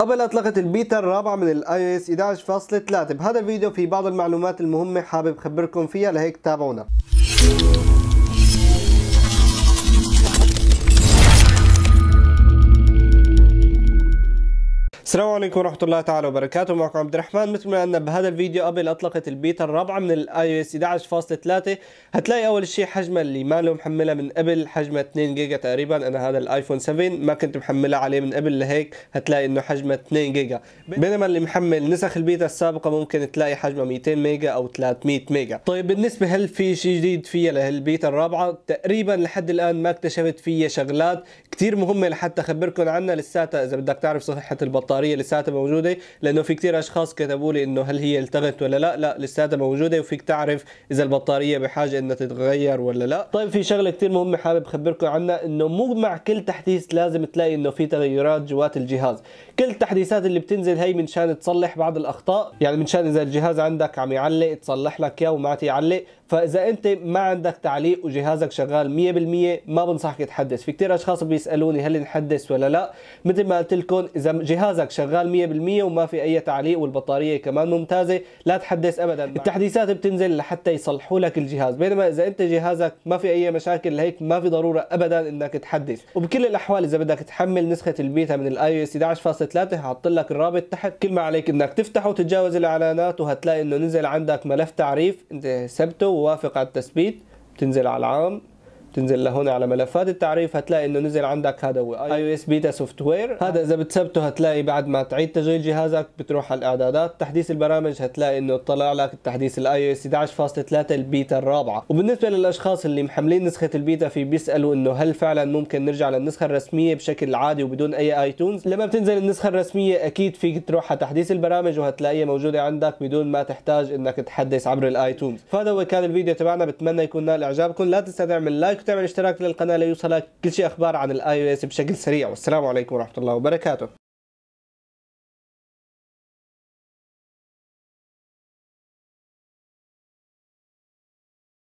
ابل اطلقت البيتا الرابعه من الاي اس 11.3 بهذا الفيديو في بعض المعلومات المهمه حابب اخبركم فيها لهيك تابعونا السلام عليكم ورحمة الله تعالى وبركاته معكم عبد الرحمن مثل ما قلنا بهذا الفيديو ابل اطلقت البيتا الرابعة من الاي او اس 11.3 هتلاقي اول شيء حجمها اللي ما له محملها من قبل حجمها 2 جيجا تقريبا انا هذا الايفون 7 ما كنت محملها عليه من قبل لهيك هتلاقي انه حجمها 2 جيجا بينما اللي محمل نسخ البيتا السابقة ممكن تلاقي حجمها 200 ميجا او 300 ميجا طيب بالنسبة هل في شيء جديد فيها لهالبيتا الرابعة تقريبا لحد الان ما اكتشفت فيها شغلات كثير مهمة لحتى اخبركم عنها لساتها اذا بدك تعرف صحة البطارية الإفطارية لساتها موجودة لأنه في كثير أشخاص كتبوا لي إنه هل هي التغت ولا لا لا لساتها موجودة وفيك تعرف إذا البطارية بحاجة إنها تتغير ولا لا طيب في شغلة كثير مهمة حابب أخبركم عنها إنه مو مع كل تحديث لازم تلاقي إنه في تغيرات جوات الجهاز كل التحديثات اللي بتنزل هي من شان تصلح بعض الأخطاء يعني من شان إذا الجهاز عندك عم يعلق تصلح لك إياه وما يعلق فاذا انت ما عندك تعليق وجهازك شغال 100% ما بنصحك تحدث في كثير اشخاص بيسالوني هل نحدث ولا لا مثل ما قلت لكم اذا جهازك شغال 100% وما في اي تعليق والبطاريه كمان ممتازه لا تحدث ابدا التحديثات بتنزل لحتى يصلحوا لك الجهاز بينما اذا انت جهازك ما في اي مشاكل لهيك ما في ضروره ابدا انك تحدث وبكل الاحوال اذا بدك تحمل نسخه البيتا من الاي او اس 11.3 حاط لك الرابط تحت كل ما عليك انك تفتحه وتتجاوز الاعلانات وهتلاقي انه نزل عندك ملف تعريف انت سبته ووافق على التثبيت بتنزل على العام تنزل لهون على ملفات التعريف هتلاقي انه نزل عندك هذا هو اي او اس بيتا سوفت وير هذا اذا بتثبته هتلاقي بعد ما تعيد تشغيل جهازك بتروح على الاعدادات تحديث البرامج هتلاقي انه طلع لك التحديث الاي او اس 11.3 البيتا الرابعه وبالنسبه للاشخاص اللي محملين نسخه البيتا في بيسالوا انه هل فعلا ممكن نرجع للنسخه الرسميه بشكل عادي وبدون اي ايتونز لما بتنزل النسخه الرسميه اكيد فيك تروح على تحديث البرامج وهتلاقيها موجوده عندك بدون ما تحتاج انك تحدث عبر الايتونز فهذا هو كان الفيديو تبعنا بتمنى يكون نال اعجابكم لا تنسى تعمل لايك تعمل اشتراك للقناة ليوصلك كل شيء أخبار عن الاي او اس بشكل سريع والسلام عليكم ورحمة الله وبركاته